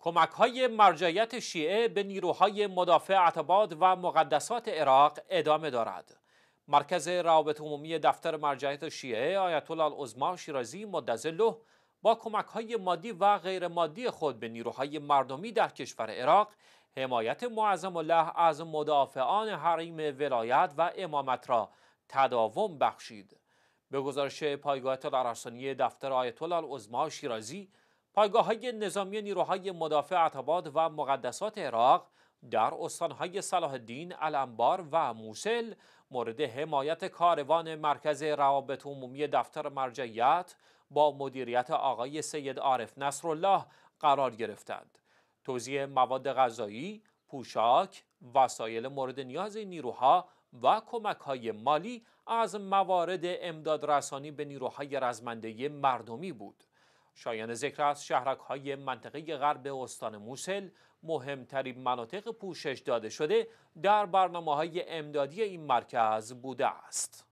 کمک های مرجعیت شیعه به نیروهای مدافع عتباد و مقدسات عراق ادامه دارد. مرکز روابط عمومی دفتر مرجعیت شیعه آیت الله شیرازی مدظله با کمک های مادی و غیر مادی خود به نیروهای مردمی در کشور عراق حمایت معظم الله از مدافعان حریم ولایت و امامت را تداوم بخشید. به گزارش پایگاه تلارسانی دفتر آیت الله شیرازی پایگاه های نظامی نیروهای مدافع عطباد و مقدسات عراق در استانهای صلاح الدین، الانبار و موسل مورد حمایت کاروان مرکز روابط عمومی دفتر مرجعیت با مدیریت آقای سید عارف نصرالله قرار گرفتند. توزیع مواد غذایی، پوشاک، وسایل مورد نیاز نیروها و کمک های مالی از موارد امداد رسانی به نیروهای رزمنده مردمی بود. شایان ذکر است شهرک های منطقه غرب استان موسل مهمترین مناطق پوشش داده شده در برنامه های امدادی این مرکز بوده است.